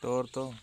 torto